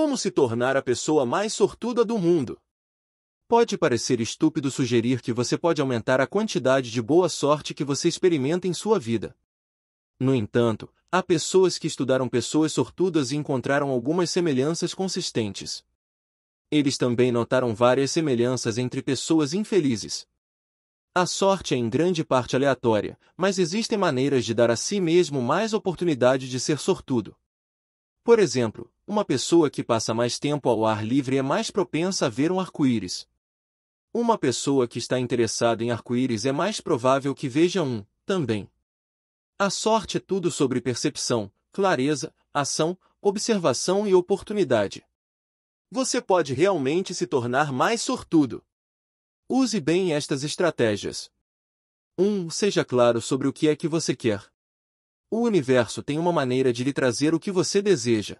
Como se tornar a pessoa mais sortuda do mundo? Pode parecer estúpido sugerir que você pode aumentar a quantidade de boa sorte que você experimenta em sua vida. No entanto, há pessoas que estudaram pessoas sortudas e encontraram algumas semelhanças consistentes. Eles também notaram várias semelhanças entre pessoas infelizes. A sorte é em grande parte aleatória, mas existem maneiras de dar a si mesmo mais oportunidade de ser sortudo. Por exemplo, uma pessoa que passa mais tempo ao ar livre é mais propensa a ver um arco-íris. Uma pessoa que está interessada em arco-íris é mais provável que veja um, também. A sorte é tudo sobre percepção, clareza, ação, observação e oportunidade. Você pode realmente se tornar mais sortudo. Use bem estas estratégias. 1. Um, seja claro sobre o que é que você quer. O universo tem uma maneira de lhe trazer o que você deseja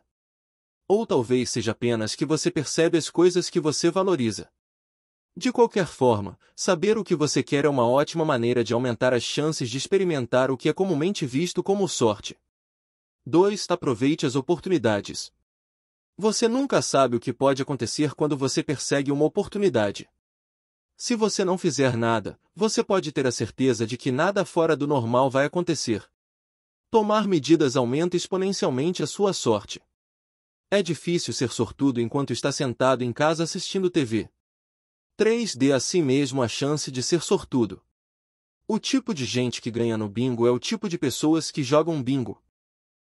ou talvez seja apenas que você percebe as coisas que você valoriza. De qualquer forma, saber o que você quer é uma ótima maneira de aumentar as chances de experimentar o que é comumente visto como sorte. 2. Aproveite as oportunidades. Você nunca sabe o que pode acontecer quando você persegue uma oportunidade. Se você não fizer nada, você pode ter a certeza de que nada fora do normal vai acontecer. Tomar medidas aumenta exponencialmente a sua sorte. É difícil ser sortudo enquanto está sentado em casa assistindo TV. 3. Dê a si mesmo a chance de ser sortudo. O tipo de gente que ganha no bingo é o tipo de pessoas que jogam bingo.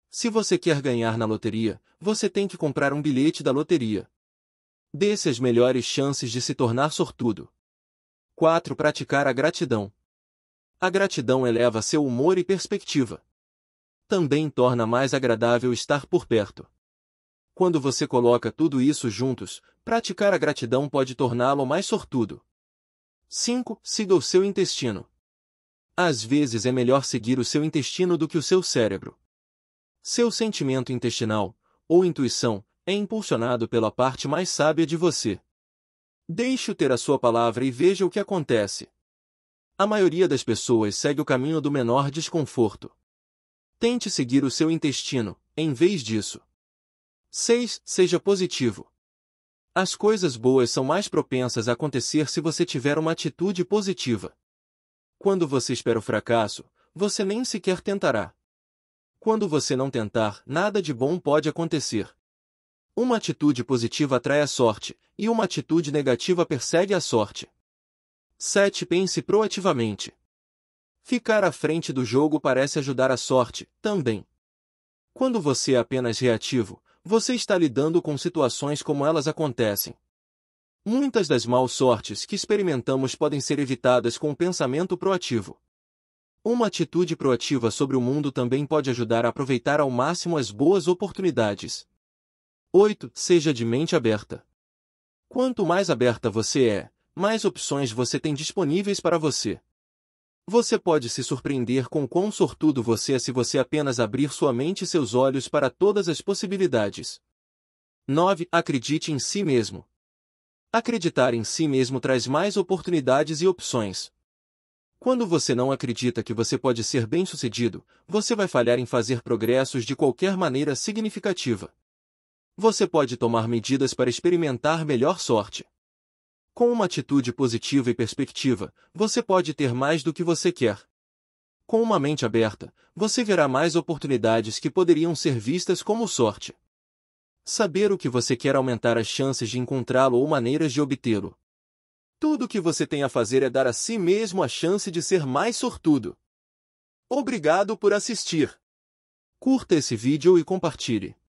Se você quer ganhar na loteria, você tem que comprar um bilhete da loteria. Dê-se as melhores chances de se tornar sortudo. 4. Praticar a gratidão. A gratidão eleva seu humor e perspectiva. Também torna mais agradável estar por perto. Quando você coloca tudo isso juntos, praticar a gratidão pode torná-lo mais sortudo. 5. Siga o seu intestino. Às vezes é melhor seguir o seu intestino do que o seu cérebro. Seu sentimento intestinal, ou intuição, é impulsionado pela parte mais sábia de você. Deixe-o ter a sua palavra e veja o que acontece. A maioria das pessoas segue o caminho do menor desconforto. Tente seguir o seu intestino, em vez disso. 6. Seja positivo. As coisas boas são mais propensas a acontecer se você tiver uma atitude positiva. Quando você espera o fracasso, você nem sequer tentará. Quando você não tentar, nada de bom pode acontecer. Uma atitude positiva atrai a sorte, e uma atitude negativa persegue a sorte. 7. Pense proativamente. Ficar à frente do jogo parece ajudar a sorte, também. Quando você é apenas reativo, você está lidando com situações como elas acontecem. Muitas das mal sortes que experimentamos podem ser evitadas com o um pensamento proativo. Uma atitude proativa sobre o mundo também pode ajudar a aproveitar ao máximo as boas oportunidades. 8. Seja de mente aberta. Quanto mais aberta você é, mais opções você tem disponíveis para você. Você pode se surpreender com quão sortudo você é se você apenas abrir sua mente e seus olhos para todas as possibilidades. 9. Acredite em si mesmo. Acreditar em si mesmo traz mais oportunidades e opções. Quando você não acredita que você pode ser bem-sucedido, você vai falhar em fazer progressos de qualquer maneira significativa. Você pode tomar medidas para experimentar melhor sorte. Com uma atitude positiva e perspectiva, você pode ter mais do que você quer. Com uma mente aberta, você verá mais oportunidades que poderiam ser vistas como sorte. Saber o que você quer aumentar as chances de encontrá-lo ou maneiras de obtê-lo. Tudo o que você tem a fazer é dar a si mesmo a chance de ser mais sortudo. Obrigado por assistir. Curta esse vídeo e compartilhe.